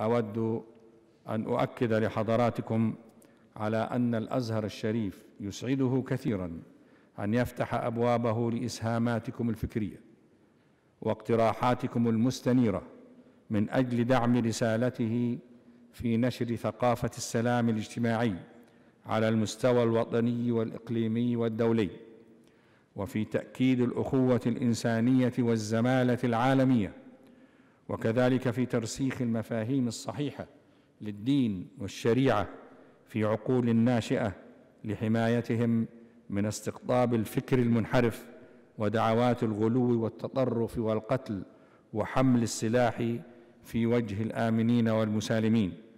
أود أن أؤكد لحضراتكم على أن الأزهر الشريف يسعده كثيرا أن يفتح أبوابه لإسهاماتكم الفكرية واقتراحاتكم المستنيرة من أجل دعم رسالته في نشر ثقافة السلام الاجتماعي على المستوى الوطني والإقليمي والدولي وفي تأكيد الأخوة الإنسانية والزمالة العالمية وكذلك في ترسيخ المفاهيم الصحيحه للدين والشريعه في عقول الناشئه لحمايتهم من استقطاب الفكر المنحرف ودعوات الغلو والتطرف والقتل وحمل السلاح في وجه الامنين والمسالمين